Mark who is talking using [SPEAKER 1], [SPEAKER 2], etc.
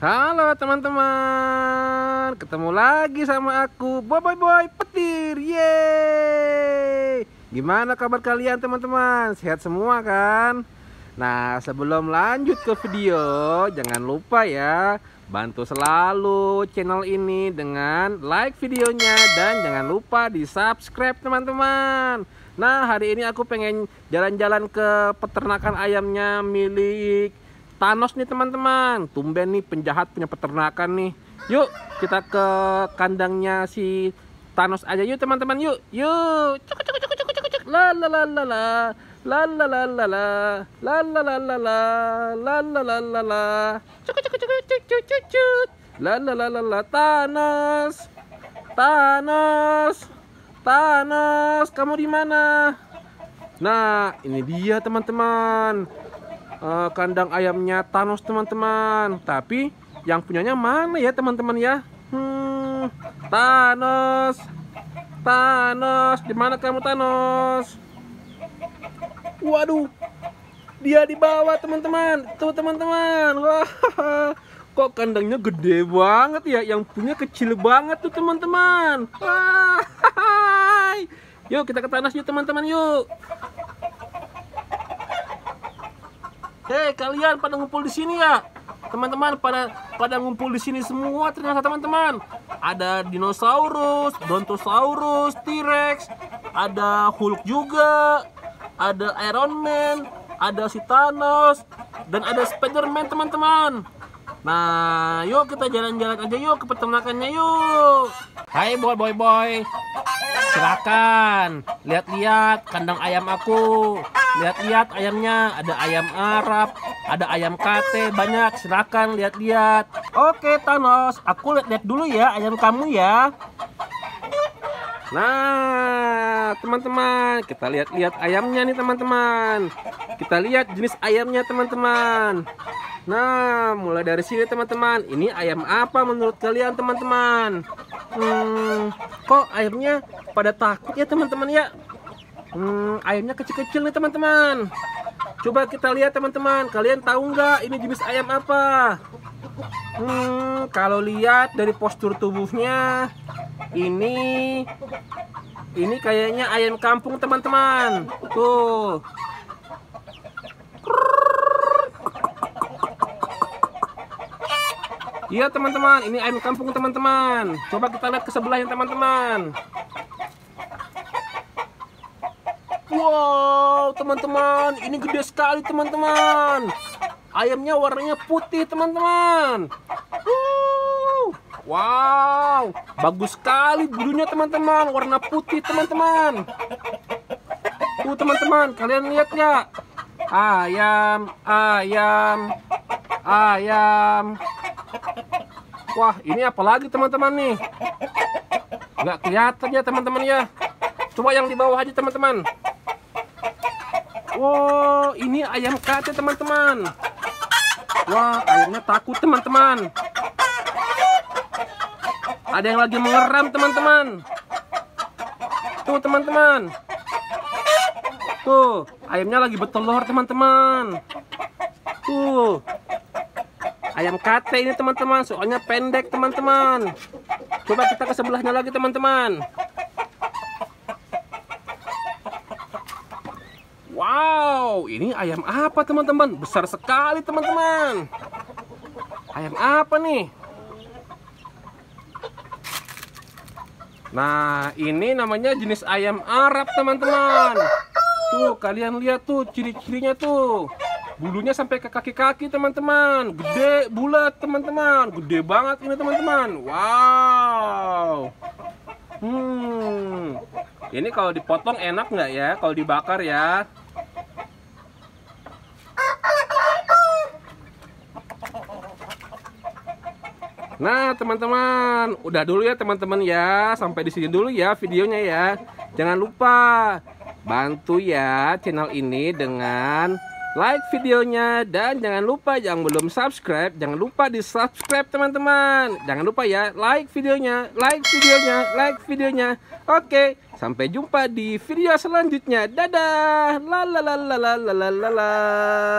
[SPEAKER 1] Halo teman-teman, ketemu lagi sama aku boy Boy Petir. Yeay! Gimana kabar kalian teman-teman? Sehat semua kan? Nah, sebelum lanjut ke video, jangan lupa ya bantu selalu channel ini dengan like videonya dan jangan lupa di-subscribe teman-teman. Nah, hari ini aku pengen jalan-jalan ke peternakan ayamnya milik Thanos nih teman-teman. Tumben nih penjahat punya peternakan nih. Yuk kita ke kandangnya si Thanos aja yuk teman-teman yuk. Yuk. Cuk cuk cuk cuk cuk. La la la la la. La la la la la. La la la la la. La la la la la. Cuk cuk cuk cuk cuk cuk cuk. La la la la la Thanos. Thanos. Thanos, kamu di mana? Nah, ini dia teman-teman uh, kandang ayamnya Thanos teman-teman tapi yang punyanya mana ya teman-teman ya hmm, Thanos Thanos dimana kamu Thanos waduh dia di bawah teman-teman tuh teman-teman wah kok kandangnya gede banget ya yang punya kecil banget tuh teman-teman wah yuk kita ke Thanos yuk teman-teman yuk Hei kalian pada ngumpul di sini ya. Teman-teman pada pada ngumpul di sini semua ternyata teman-teman. Ada dinosaurus, brontosaurus, T-Rex, ada Hulk juga, ada Iron Man, ada si Thanos, dan ada Spider-Man teman-teman. Nah, yuk kita jalan-jalan aja yuk ke peternakannya yuk. Hai boy boy boy. Silakan lihat-lihat kandang ayam aku lihat-lihat ayamnya ada ayam Arab ada ayam kate banyak silakan lihat-lihat oke Thanos aku lihat-lihat dulu ya ayam kamu ya Nah, teman-teman, kita lihat-lihat ayamnya nih, teman-teman. Kita lihat jenis ayamnya, teman-teman. Nah, mulai dari sini, teman-teman. Ini ayam apa menurut kalian, teman-teman? Hmm, kok ayamnya pada takut ya, teman-teman ya? Hmm, ayamnya kecil-kecil nih teman-teman. Coba kita lihat teman-teman. Kalian tahu nggak ini jenis ayam apa? Hmm, kalau lihat dari postur tubuhnya, ini ini kayaknya ayam kampung teman-teman. Tuh. Iya teman-teman, ini ayam kampung teman-teman. Coba kita lihat ke sebelah sebelahnya teman-teman. Wow, teman-teman, ini gede sekali teman-teman. Ayamnya warnanya putih teman-teman. Wow, bagus sekali bulunya teman-teman, warna putih teman-teman. Tuh teman-teman, kalian lihat nggak? Ayam, ayam, ayam. Wah, ini apa lagi teman-teman nih? Nggak kelihatan ya teman-teman ya. Coba yang di bawah aja teman-teman. Wow, oh, ini ayam kate teman-teman. Wah, ayamnya takut teman-teman. Ada yang lagi mengeram teman-teman. Tuh teman-teman. Tuh, ayamnya lagi bertelur teman-teman. Tuh. Ayam kate ini teman-teman, soalnya pendek teman-teman. Coba kita ke sebelahnya lagi teman-teman. Wow, ini ayam apa teman-teman? Besar sekali teman-teman. Ayam apa nih? Nah, ini namanya jenis ayam Arab teman-teman. Tuh, kalian lihat tuh ciri-cirinya tuh. Bulunya sampai ke kaki-kaki teman-teman. Gede, bulat teman-teman. Gede banget ini teman-teman. Wow. Hmm. Ini kalau dipotong enak nggak ya? Kalau dibakar ya? Nah, teman-teman, udah dulu ya teman-teman ya. Sampai di sini dulu ya videonya ya. Jangan lupa bantu ya channel ini dengan like videonya dan jangan lupa yang belum subscribe jangan lupa di subscribe teman-teman jangan lupa ya like videonya like videonya like videonya oke sampai jumpa di video selanjutnya dadah la la la la la la la